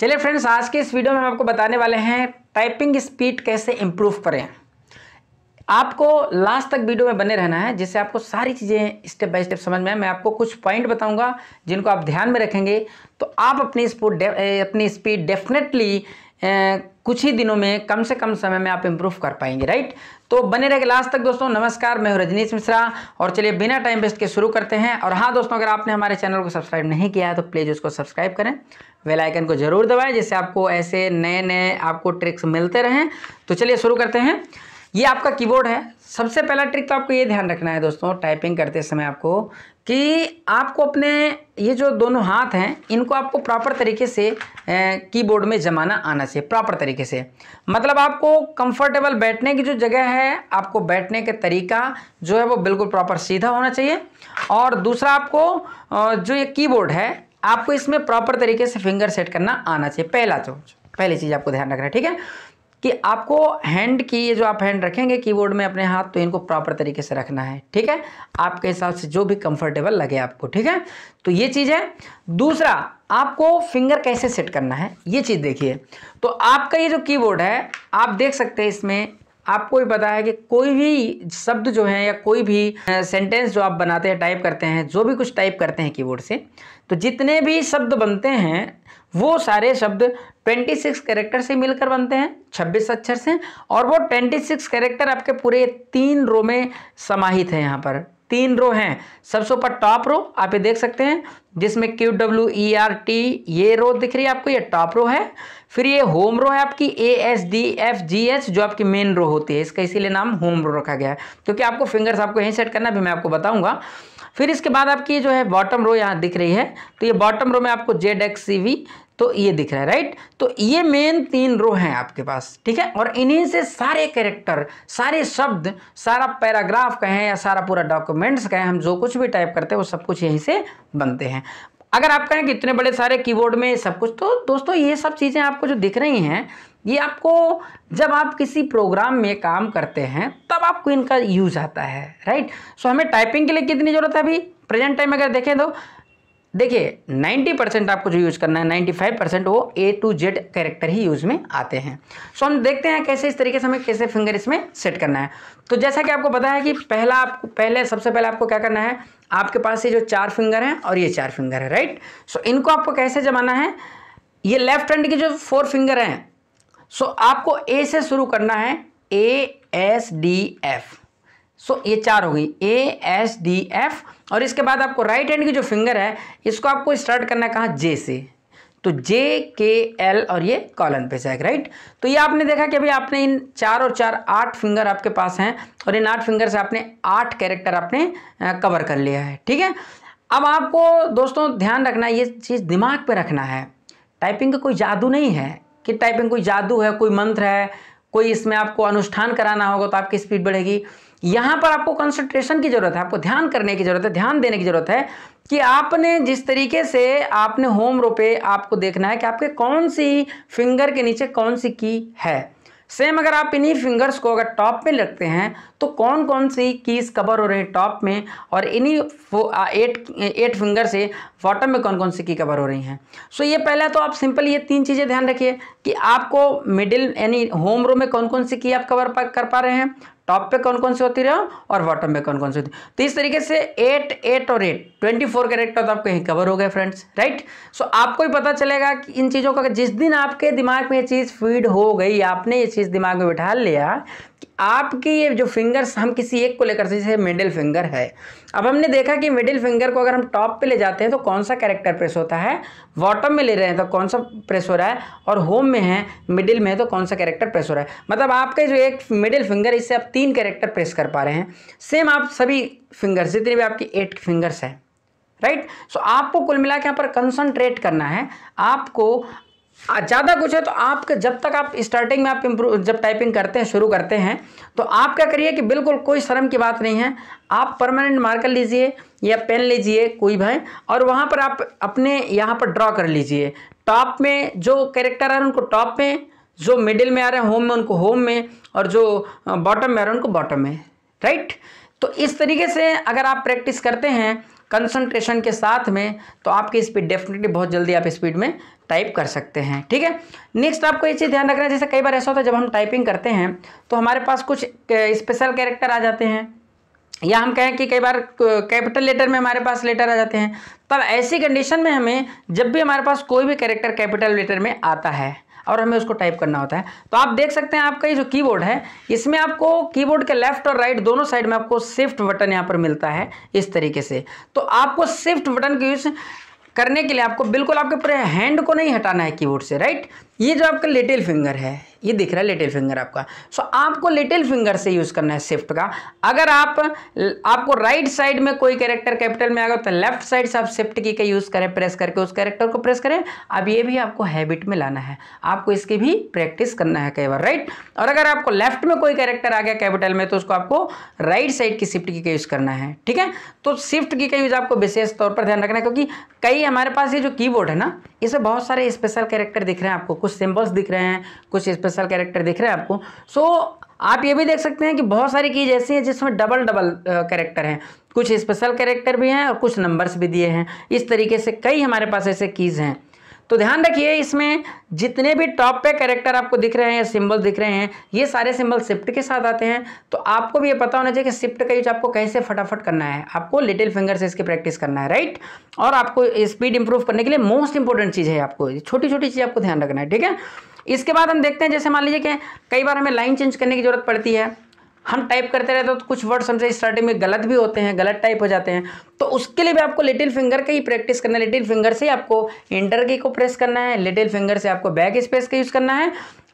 चलिए फ्रेंड्स आज के इस वीडियो में हम आपको बताने वाले हैं टाइपिंग स्पीड कैसे इम्प्रूव करें आपको लास्ट तक वीडियो में बने रहना है जिससे आपको सारी चीज़ें स्टेप बाय स्टेप समझ में आए मैं आपको कुछ पॉइंट बताऊंगा जिनको आप ध्यान में रखेंगे तो आप अपनी स्पीड अपनी स्पीड डेफिनेटली कुछ ही दिनों में कम से कम समय में आप इम्प्रूव कर पाएंगे राइट तो बने रहेंगे लास्ट तक दोस्तों नमस्कार मैं हूं रजनीश मिश्रा और चलिए बिना टाइम वेस्ट के शुरू करते हैं और हाँ दोस्तों अगर आपने हमारे चैनल को सब्सक्राइब नहीं किया है तो प्लीज़ उसको सब्सक्राइब करें वेल आइकन को जरूर दबाएं जिससे आपको ऐसे नए नए आपको ट्रिक्स मिलते रहें तो चलिए शुरू करते हैं ये आपका कीबोर्ड है सबसे पहला ट्रिक तो आपको ये ध्यान रखना है दोस्तों टाइपिंग करते समय आपको कि आपको अपने ये जो दोनों हाथ हैं इनको आपको प्रॉपर तरीके से कीबोर्ड में जमाना आना चाहिए प्रॉपर तरीके से मतलब आपको कंफर्टेबल बैठने की जो जगह है आपको बैठने का तरीका जो है वो बिल्कुल प्रॉपर सीधा होना चाहिए और दूसरा आपको जो ये कीबोर्ड है आपको इसमें प्रॉपर तरीके से फिंगर सेट करना आना चाहिए पहला तो पहली चीज़ आपको ध्यान रखना है ठीक है कि आपको हैंड की ये जो आप हैंड रखेंगे कीबोर्ड में अपने हाथ तो इनको प्रॉपर तरीके से रखना है ठीक है आपके हिसाब से जो भी कंफर्टेबल लगे आपको ठीक है तो ये चीज़ है दूसरा आपको फिंगर कैसे सेट करना है ये चीज़ देखिए तो आपका ये जो कीबोर्ड है आप देख सकते हैं इसमें आपको भी पता है कि कोई भी शब्द जो है या कोई भी सेंटेंस जो आप बनाते हैं टाइप करते हैं जो भी कुछ टाइप करते हैं कीबोर्ड से तो जितने भी शब्द बनते हैं वो सारे शब्द 26 कैरेक्टर से मिलकर बनते हैं 26 अक्षर से और वो 26 कैरेक्टर आपके पूरे तीन रो में समाहित है यहाँ पर तीन रो हैं सबसे ऊपर टॉप रो आप ये देख सकते हैं जिसमें Q W E R T ये रो दिख रही है आपको ये टॉप रो है फिर ये होम रो है आपकी A S D F G H जो आपकी मेन रो होती है इसका इसीलिए नाम होम रो रखा गया है क्योंकि आपको फिंगर्स आपको यहीं सेट करना भी मैं आपको बताऊंगा फिर इसके बाद आपकी जो है बॉटम रो यहाँ दिख रही है तो ये बॉटम रो में आपको जेड एक्स सी वी तो ये दिख रहा है राइट तो ये मेन तीन रो हैं आपके पास ठीक है और इन्हीं से सारे कैरेक्टर सारे शब्द सारा पैराग्राफ कहें या सारा पूरा डॉक्यूमेंट्स कहें हम जो कुछ भी टाइप करते हैं वो सब कुछ यहीं से बनते हैं अगर आप कहें कि इतने बड़े सारे कीबोर्ड में सब कुछ तो दोस्तों ये सब चीज़ें आपको जो दिख रही हैं ये आपको जब आप किसी प्रोग्राम में काम करते हैं तब आपको इनका यूज आता है राइट सो हमें टाइपिंग के लिए कितनी ज़रूरत है अभी प्रेजेंट टाइम अगर देखें तो देखिए 90 परसेंट आपको जो यूज़ करना है 95 परसेंट वो ए टू जेड कैरेक्टर ही यूज़ में आते हैं सो हम देखते हैं कैसे इस तरीके से हमें कैसे फिंगर इसमें सेट करना है तो जैसा कि आपको पता है कि पहला आपको पहले सबसे पहले आपको क्या करना है आपके पास ये जो चार फिंगर हैं और ये चार फिंगर है राइट सो इनको आपको कैसे जमाना है ये लेफ्ट हैंड के जो फोर फिंगर हैं सो आपको ए से शुरू करना है A S D F so ये चार हो गई ए एस डी एफ और इसके बाद आपको राइट हैंड की जो फिंगर है इसको आपको स्टार्ट करना है कहाँ जे से तो जे के एल और ये कॉलन पे जाएगा राइट तो ये आपने देखा कि अभी आपने इन चार और चार आठ फिंगर आपके पास हैं और इन आठ फिंगर से आपने आठ कैरेक्टर आपने कवर कर लिया है ठीक है अब आपको दोस्तों ध्यान रखना ये चीज़ दिमाग पे रखना है टाइपिंग का कोई जादू नहीं है कि टाइपिंग कोई जादू है कोई मंत्र है कोई इसमें आपको अनुष्ठान कराना होगा तो आपकी स्पीड बढ़ेगी यहां पर आपको कंसंट्रेशन की ज़रूरत है आपको ध्यान करने की ज़रूरत है ध्यान देने की ज़रूरत है कि आपने जिस तरीके से आपने होम रो पे आपको देखना है कि आपके कौन सी फिंगर के नीचे कौन सी की है सेम अगर आप इन्हीं फिंगर्स को अगर टॉप में रखते हैं तो कौन कौन सी कीज़ कवर हो रही है टॉप में और इन्हीं एट एट फिंगर से बॉटम में कौन कौन सी की कवर हो रही हैं सो ये पहले तो आप सिंपल ये तीन चीज़ें ध्यान रखिए कि आपको मिडिल यानी होम रो में कौन कौन सी की आप कवर कर पा रहे हैं टॉप पे कौन कौन सी होती रहे और बॉटम पे कौन कौन सी होती है तो इस तरीके से एट एट और एट ट्वेंटी फोर कैरेट का तो आपके यहीं कवर हो गए फ्रेंड्स राइट सो आपको ही पता चलेगा कि इन चीज़ों का जिस दिन आपके दिमाग में ये चीज़ फीड हो गई आपने ये चीज़ दिमाग में बैठा लिया कि आपकी ये जो फिंगर्स हम किसी एक को लेकर जैसे मिडिल फिंगर है अब हमने देखा कि मिडिल फिंगर को अगर हम टॉप पे ले जाते हैं तो कौन सा कैरेक्टर प्रेस होता है बॉटम में ले रहे हैं तो कौन सा प्रेस हो रहा है और होम में है मिडिल में है तो कौन सा कैरेक्टर प्रेस हो रहा है मतलब आपके जो एक मिडिल फिंगर इससे आप तीन कैरेक्टर प्रेस कर पा रहे हैं सेम आप सभी फिंगर्स जितने भी आपकी एट फिंगर्स हैं राइट right? सो so, आपको कुल मिला के यहाँ पर कंसंट्रेट करना है आपको ज़्यादा कुछ है तो आप जब तक आप स्टार्टिंग में आप इम्प्रूव जब टाइपिंग करते हैं शुरू करते हैं तो आप क्या करिए कि बिल्कुल कोई शर्म की बात नहीं है आप परमानेंट मार्कर लीजिए या पेन लीजिए कोई भाई और वहाँ पर आप अपने यहाँ पर ड्रॉ कर लीजिए टॉप में जो कैरेक्टर आ रहे हैं उनको टॉप में जो मिडिल में आ रहे हैं होम में उनको होम में और जो बॉटम में आ रहे हैं उनको बॉटम में राइट तो इस तरीके से अगर आप प्रैक्टिस करते हैं कंसंट्रेशन के साथ में तो आपकी स्पीड डेफिनेटली बहुत जल्दी आप स्पीड में टाइप कर सकते हैं ठीक है नेक्स्ट आपको ये चीज़ ध्यान रखना है जैसे कई बार ऐसा होता है जब हम टाइपिंग करते हैं तो हमारे पास कुछ स्पेशल कैरेक्टर आ जाते हैं या हम कहें कि कई बार कैपिटल लेटर में हमारे पास लेटर आ जाते हैं तब तो ऐसी कंडीशन में हमें जब भी हमारे पास कोई भी कैरेक्टर कैपिटल लेटर में आता है और हमें उसको टाइप करना होता है तो आप देख सकते हैं आपका ये जो कीबोर्ड है इसमें आपको कीबोर्ड के लेफ्ट और राइट दोनों साइड में आपको शिफ्ट बटन यहाँ पर मिलता है इस तरीके से तो आपको शिफ्ट बटन के यूज़ करने के लिए आपको बिल्कुल आपके पूरे हैंड को नहीं हटाना है कीबोर्ड से राइट ये जो आपका लिटिल फिंगर है ये दिख रहा है लिटिल फिंगर आपका सो आपको लिटिल फिंगर से यूज़ करना है शिफ्ट का अगर आप आपको राइट साइड में कोई कैरेक्टर कैपिटल में आ गया तो लेफ्ट साइड से आप शिफ्ट की का यूज़ करें प्रेस करके उस कैरेक्टर को प्रेस करें अब ये भी आपको हैबिट में लाना है आपको इसकी भी प्रैक्टिस करना है कई बार राइट और अगर आपको लेफ्ट में कोई कैरेक्टर आ गया कैपिटल में तो उसको आपको राइट साइड की शिफ्ट की का यूज़ करना है ठीक है तो शिफ्ट की का यूज़ आपको विशेष तौर पर ध्यान रखना है क्योंकि कई हमारे पास ये जो कीबोर्ड है ना इसमें बहुत सारे स्पेशल कैरेक्टर दिख रहे हैं आपको कुछ सिंबल्स दिख रहे हैं कुछ स्पेशल स्पेशल कैरेक्टर दिख रहे हैं आपको सो आप ये भी देख सकते हैं कि बहुत सारी कीज ऐसी हैं जिसमें डबल डबल कैरेक्टर हैं कुछ स्पेशल कैरेक्टर भी हैं और कुछ नंबर्स भी दिए हैं इस तरीके से कई हमारे पास ऐसे कीज़ हैं तो ध्यान रखिए इसमें जितने भी टॉप पे कैरेक्टर आपको दिख रहे हैं सिंबल दिख रहे हैं ये सारे सिंबल शिफ्ट के साथ आते हैं तो आपको भी ये पता होना चाहिए कि शिफ्ट का यूज आपको कैसे फटाफट करना है आपको लिटिल फिंगर से इसकी प्रैक्टिस करना है राइट और आपको स्पीड इंप्रूव करने के लिए मोस्ट इंपॉर्टेंट चीज़ है आपको छोटी छोटी चीज़ आपको ध्यान रखना है ठीक है इसके बाद हम देखते हैं जैसे मान लीजिए कि कई बार हमें लाइन चेंज करने की जरूरत पड़ती है हम टाइप करते रहते हो तो कुछ वर्ड्स हमसे स्टार्टिंग में गलत भी होते हैं गलत टाइप हो जाते हैं तो उसके लिए भी आपको लिटिल फिंगर का ही प्रैक्टिस करना है लिटिल फिंगर से ही आपको इंटर की को प्रेस करना है लिटिल फिंगर से आपको बैक स्पेस का यूज़ करना है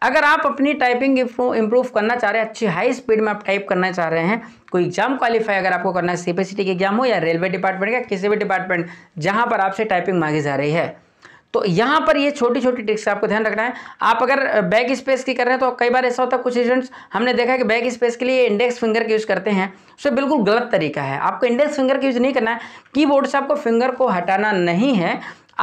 अगर आप अपनी टाइपिंग इंप्रूव करना चाह रहे हैं अच्छी हाई स्पीड में आप टाइप करना चाह रहे हैं कोई एग्जाम क्वालिफाई अगर आपको करना है टी के एग्जाम हो या रेलवे डिपार्टमेंट का किसी भी डिपार्टमेंट जहाँ पर आपसे टाइपिंग मांगी जा रही है तो यहाँ पर ये छोटी छोटी ट्रिक्स आपको ध्यान रखना है आप अगर बैक स्पेस की कर रहे हैं तो कई बार ऐसा होता है कुछ स्टूडेंट्स हमने देखा है कि बैक स्पेस के लिए इंडेक्स फिंगर का यूज़ करते हैं उससे बिल्कुल गलत तरीका है आपको इंडेक्स फिंगर का यूज़ नहीं करना है कीबोर्ड से आपको फिंगर को हटाना नहीं है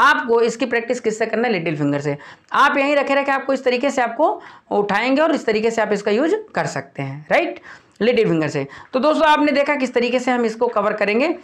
आपको इसकी प्रैक्टिस किससे करना है लिटिल फिंगर से आप यहीं रखे रखे आपको इस तरीके से आपको उठाएंगे और इस तरीके से आप इसका यूज कर सकते हैं राइट लिटिल फिंगर से तो दोस्तों आपने देखा किस तरीके से हम इसको कवर करेंगे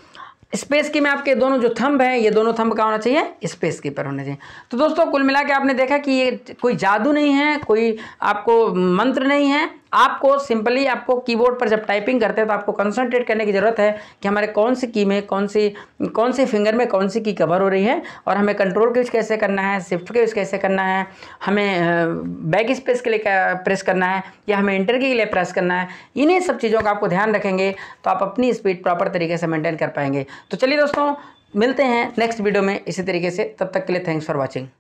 स्पेस की में आपके दोनों जो थंब हैं ये दोनों थंब का होना चाहिए स्पेस की पर होना चाहिए तो दोस्तों कुल मिला के आपने देखा कि ये कोई जादू नहीं है कोई आपको मंत्र नहीं है आपको सिंपली आपको कीबोर्ड पर जब टाइपिंग करते हैं तो आपको कंसंट्रेट करने की ज़रूरत है कि हमारे कौन सी की में कौन सी कौन सी फिंगर में कौन सी की कवर हो रही है और हमें कंट्रोल के यूज़ कैसे करना है शिफ्ट के यूज़ कैसे करना है हमें बैक स्पेस के लिए प्रेस करना है या हमें इंटर के लिए प्रेस करना है इन्हीं सब चीज़ों का आपको ध्यान रखेंगे तो आप अपनी स्पीड प्रॉपर तरीके से मेनटेन कर पाएंगे तो चलिए दोस्तों मिलते हैं नेक्स्ट वीडियो में इसी तरीके से तब तक के लिए थैंक्स फॉर वॉचिंग